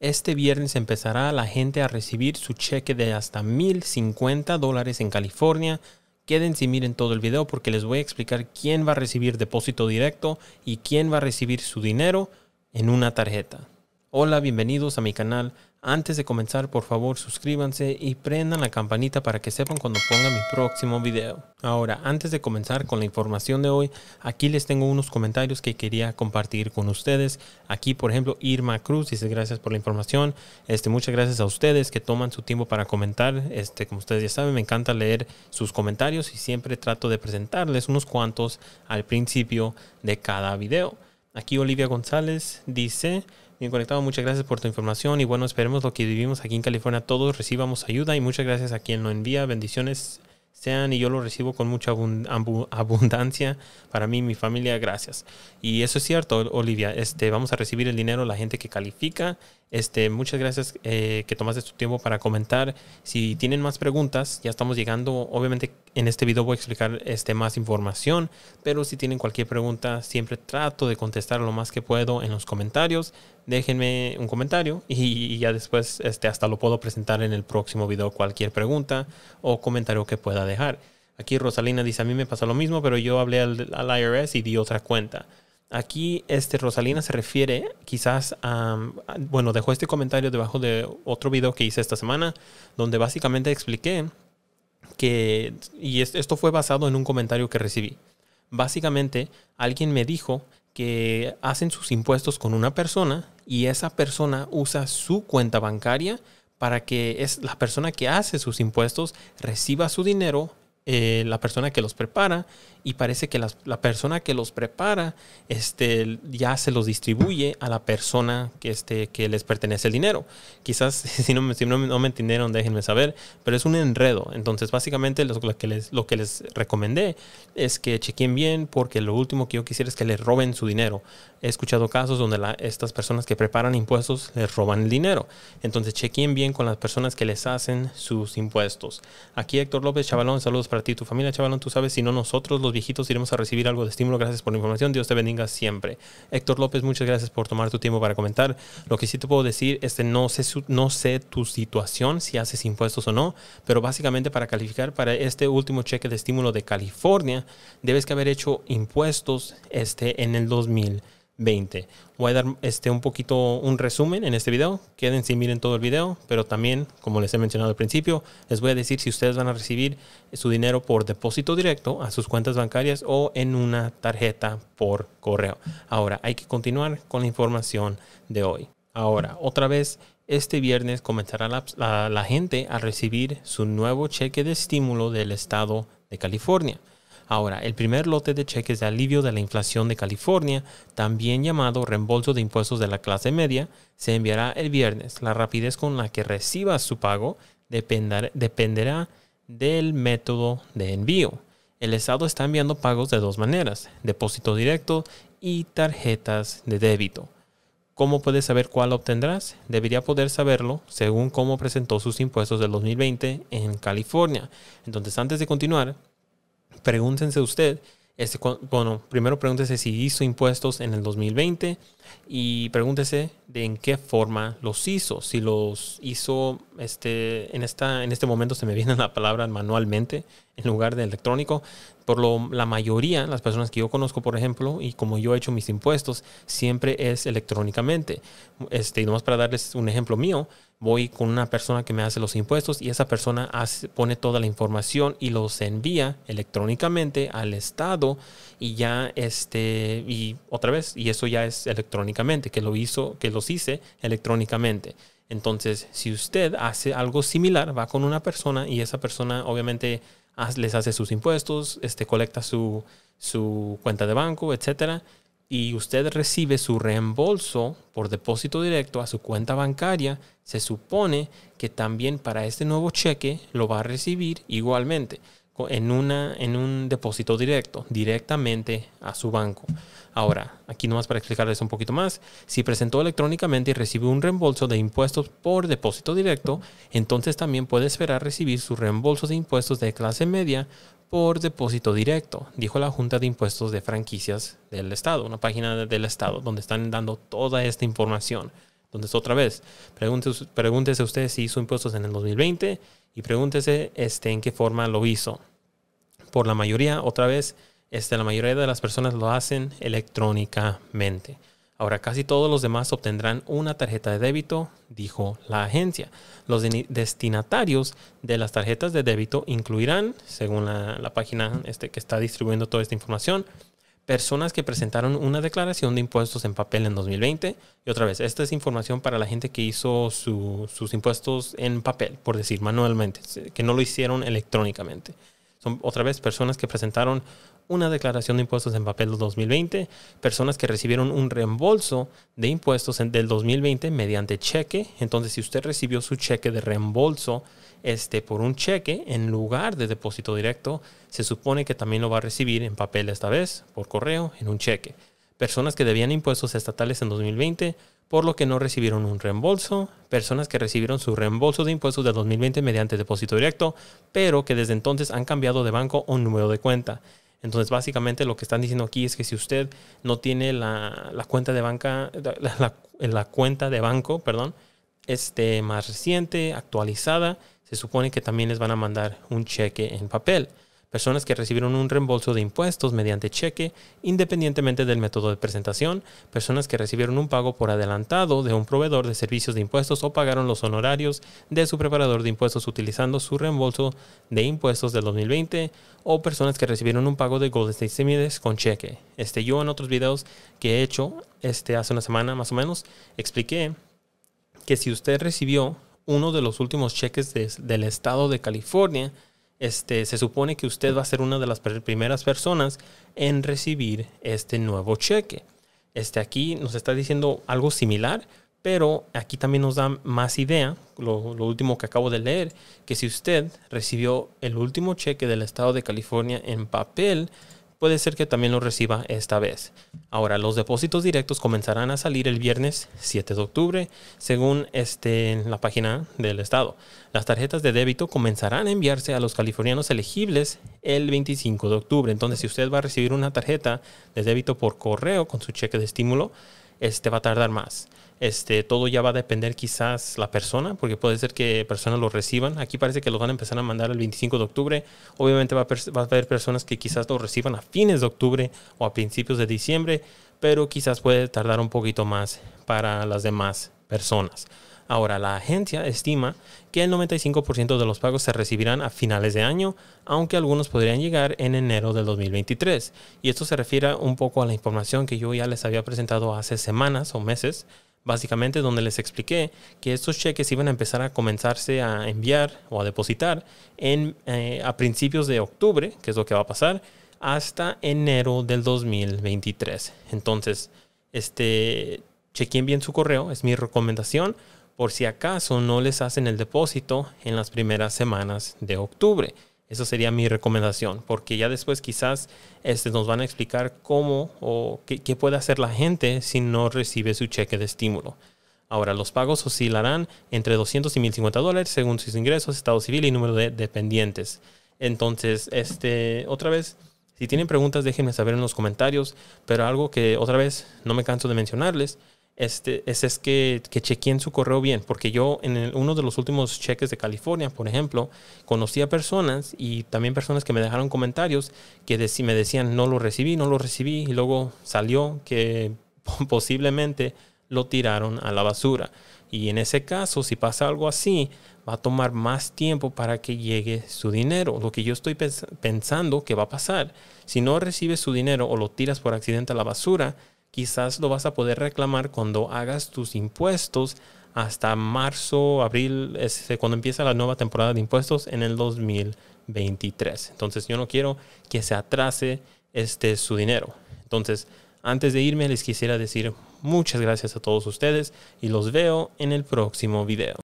Este viernes empezará la gente a recibir su cheque de hasta 1.050 dólares en California. Quédense y miren todo el video porque les voy a explicar quién va a recibir depósito directo y quién va a recibir su dinero en una tarjeta. Hola, bienvenidos a mi canal antes de comenzar, por favor, suscríbanse y prendan la campanita para que sepan cuando ponga mi próximo video. Ahora, antes de comenzar con la información de hoy, aquí les tengo unos comentarios que quería compartir con ustedes. Aquí, por ejemplo, Irma Cruz dice gracias por la información. Este, muchas gracias a ustedes que toman su tiempo para comentar. Este, como ustedes ya saben, me encanta leer sus comentarios y siempre trato de presentarles unos cuantos al principio de cada video. Aquí Olivia González dice, Bien conectado, muchas gracias por tu información y bueno, esperemos lo que vivimos aquí en California todos recibamos ayuda y muchas gracias a quien lo envía. Bendiciones sean y yo lo recibo con mucha abundancia para mí y mi familia. Gracias. Y eso es cierto, Olivia. Este, vamos a recibir el dinero la gente que califica este, muchas gracias eh, que tomaste tu tiempo para comentar. Si tienen más preguntas, ya estamos llegando. Obviamente en este video voy a explicar este, más información, pero si tienen cualquier pregunta, siempre trato de contestar lo más que puedo en los comentarios. Déjenme un comentario y, ya después este, hasta lo puedo presentar en el próximo video cualquier pregunta o comentario que pueda dejar. Aquí Rosalina dice, a mí me pasa lo mismo, pero yo hablé al IRS y di otra cuenta. Aquí este, Rosalina se refiere quizás a, bueno, dejó este comentario debajo de otro video que hice esta semana, donde básicamente expliqué que, y esto fue basado en un comentario que recibí. Básicamente, alguien me dijo que hacen sus impuestos con una persona y esa persona usa su cuenta bancaria para que es la persona que hace sus impuestos reciba su dinero, eh, la persona que los prepara y parece que la, persona que los prepara este, ya se los distribuye a la persona que, este, que les pertenece el dinero. Quizás, si no, no, me entendieron, déjenme saber, pero es un enredo. Entonces, básicamente lo, que les, lo que les recomendé es que chequen bien porque lo último que yo quisiera es que les roben su dinero. He escuchado casos donde estas personas que preparan impuestos les roban el dinero. Entonces, chequen bien con las personas que les hacen sus impuestos. Aquí Héctor López Chavalón, saludos para ti y tu familia Chavalón. Tú sabes, si no nosotros los Hijitos, iremos a recibir algo de estímulo. Gracias por la información. Dios te bendiga siempre. Héctor López, muchas gracias por tomar tu tiempo para comentar. Lo que sí te puedo decir es no sé, no sé tu situación, si haces impuestos o no, pero básicamente para calificar para este último cheque de estímulo de California, debes que haber hecho impuestos este, en el 2000. 20. Voy a dar este, un poquito un resumen en este video. Quédense y miren todo el video, pero también, como les he mencionado al principio, les voy a decir si ustedes van a recibir su dinero por depósito directo a sus cuentas bancarias o en una tarjeta por correo. Ahora, hay que continuar con la información de hoy. Ahora, otra vez, este viernes comenzará la gente a recibir su nuevo cheque de estímulo del estado de California. Ahora, el primer lote de cheques de alivio de la inflación de California, también llamado reembolso de impuestos de la clase media, se enviará el viernes. La rapidez con la que recibas su pago dependerá del método de envío. El Estado está enviando pagos de dos maneras, depósito directo y tarjetas de débito. ¿Cómo puedes saber cuál obtendrás? Debería poder saberlo según cómo presentó sus impuestos del 2020 en California. Entonces, antes de continuar, pregúntense usted, este, bueno, primero pregúntese si hizo impuestos en el 2020 y pregúntese de en qué forma los hizo. Si los hizo, este, en, esta, en este momento se me viene la palabra manualmente, en lugar de electrónico. Por lo, la mayoría, las personas que yo conozco, por ejemplo, y como yo he hecho mis impuestos, siempre es electrónicamente. Este, y nomás para darles un ejemplo mío, voy con una persona que me hace los impuestos y esa persona hace, pone toda la información y los envía electrónicamente al Estado y ya, este, y otra vez, y eso ya es electrónicamente, que lo hizo, que los hice electrónicamente. Entonces, si usted hace algo similar, va con una persona y esa persona obviamente les hace sus impuestos, este, colecta su, cuenta de banco, etc., y usted recibe su reembolso por depósito directo a su cuenta bancaria, se supone que también para este nuevo cheque lo va a recibir igualmente en, una, en un depósito directo, directamente a su banco. Ahora, aquí nomás para explicarles un poquito más, si presentó electrónicamente y recibió un reembolso de impuestos por depósito directo, entonces también puede esperar recibir su reembolso de impuestos de clase media por depósito directo, dijo la Junta de Impuestos de Franquicias del Estado, una página del Estado donde están dando toda esta información. Entonces, otra vez, pregúntese, pregúntese usted si hizo impuestos en el 2020 y pregúntese este, en qué forma lo hizo por la mayoría, otra vez, este, la mayoría de las personas lo hacen electrónicamente. Ahora casi todos los demás obtendrán una tarjeta de débito, dijo la agencia. Los destinatarios de las tarjetas de débito incluirán, según la, página este, que está distribuyendo toda esta información, personas que presentaron una declaración de impuestos en papel en 2020. Y otra vez, esta es información para la gente que hizo sus impuestos en papel, por decir manualmente, que no lo hicieron electrónicamente. Son otra vez personas que presentaron una declaración de impuestos en papel del 2020, personas que recibieron un reembolso de impuestos del 2020 mediante cheque. Entonces, si usted recibió su cheque de reembolso este, por un cheque en lugar de depósito directo, se supone que también lo va a recibir en papel esta vez, por correo, en un cheque personas que debían impuestos estatales en 2020, por lo que no recibieron un reembolso, personas que recibieron su reembolso de impuestos de 2020 mediante depósito directo, pero que desde entonces han cambiado de banco o número de cuenta. Entonces, básicamente lo que están diciendo aquí es que si usted no tiene la, cuenta de banca, la, la, cuenta de banco, perdón, este, más reciente, actualizada, se supone que también les van a mandar un cheque en papel personas que recibieron un reembolso de impuestos mediante cheque independientemente del método de presentación, personas que recibieron un pago por adelantado de un proveedor de servicios de impuestos o pagaron los honorarios de su preparador de impuestos utilizando su reembolso de impuestos del 2020 o personas que recibieron un pago de Gold State Semides con cheque. Este, yo en otros videos que he hecho este, hace una semana más o menos expliqué que si usted recibió uno de los últimos cheques del estado de California, este, se supone que usted va a ser una de las primeras personas en recibir este nuevo cheque. Este, aquí nos está diciendo algo similar, pero aquí también nos da más idea, lo, lo, último que acabo de leer, que si usted recibió el último cheque del estado de California en papel, puede ser que también lo reciba esta vez. Ahora, los depósitos directos comenzarán a salir el viernes 7 de octubre, según este, la página del Estado. Las tarjetas de débito comenzarán a enviarse a los californianos elegibles el 25 de octubre. Entonces, si usted va a recibir una tarjeta de débito por correo con su cheque de estímulo, este va a tardar más. Este, todo ya va a depender quizás la persona, porque puede ser que personas lo reciban. Aquí parece que los van a empezar a mandar el 25 de octubre. Obviamente va va a haber personas que quizás lo reciban a fines de octubre o a principios de diciembre, pero quizás puede tardar un poquito más para las demás personas. Ahora, la agencia estima que el 95% de los pagos se recibirán a finales de año, aunque algunos podrían llegar en enero del 2023. Y esto se refiere un poco a la información que yo ya les había presentado hace semanas o meses, básicamente donde les expliqué que estos cheques iban a empezar a comenzarse a enviar o a depositar en, eh, a principios de octubre, que es lo que va a pasar, hasta enero del 2023. Entonces, este, chequen bien su correo, es mi recomendación, por si acaso no les hacen el depósito en las primeras semanas de octubre. Eso sería mi recomendación, porque ya después quizás este, nos van a explicar cómo o qué, puede hacer la gente si no recibe su cheque de estímulo. Ahora, los pagos oscilarán entre 200 y 1050 dólares según sus ingresos, estado civil y número de dependientes. Entonces, este, otra vez, si tienen preguntas, déjenme saber en los comentarios, pero algo que otra vez no me canso de mencionarles este, es, que, que su correo bien, porque yo en uno de los últimos cheques de California, por ejemplo, conocí a personas y también personas que me dejaron comentarios que me decían no lo recibí, no lo recibí, y luego salió que posiblemente lo tiraron a la basura. Y en ese caso, si pasa algo así, va a tomar más tiempo para que llegue su dinero. Lo que yo estoy pensando que va a pasar. Si no recibes su dinero o lo tiras por accidente a la basura, quizás lo vas a poder reclamar cuando hagas tus impuestos hasta marzo, abril, eh, cuando empieza la nueva temporada de impuestos en el 2023. Entonces yo no quiero que se atrase este su dinero. Entonces, antes de irme les quisiera decir muchas gracias a todos ustedes y los veo en el próximo video.